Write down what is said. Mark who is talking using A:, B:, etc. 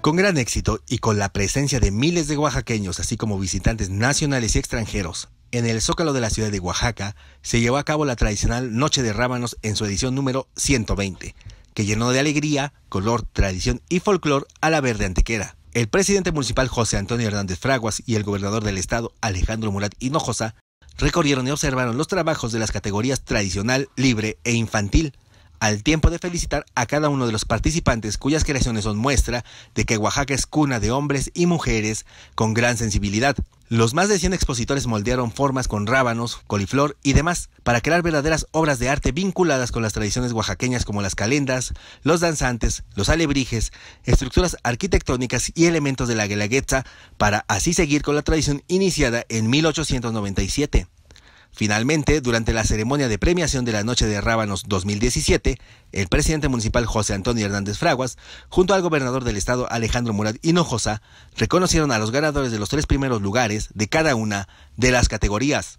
A: Con gran éxito y con la presencia de miles de oaxaqueños, así como visitantes nacionales y extranjeros, en el Zócalo de la ciudad de Oaxaca se llevó a cabo la tradicional Noche de Rábanos en su edición número 120, que llenó de alegría, color, tradición y folclor a la verde antequera. El presidente municipal José Antonio Hernández Fraguas y el gobernador del estado Alejandro Murat Hinojosa recorrieron y observaron los trabajos de las categorías tradicional, libre e infantil, al tiempo de felicitar a cada uno de los participantes cuyas creaciones son muestra de que Oaxaca es cuna de hombres y mujeres con gran sensibilidad. Los más de 100 expositores moldearon formas con rábanos, coliflor y demás para crear verdaderas obras de arte vinculadas con las tradiciones oaxaqueñas como las calendas, los danzantes, los alebrijes, estructuras arquitectónicas y elementos de la guelaguetza para así seguir con la tradición iniciada en 1897. Finalmente, durante la ceremonia de premiación de la Noche de Rábanos 2017, el presidente municipal José Antonio Hernández Fraguas, junto al gobernador del estado Alejandro Murat Hinojosa, reconocieron a los ganadores de los tres primeros lugares de cada una de las categorías.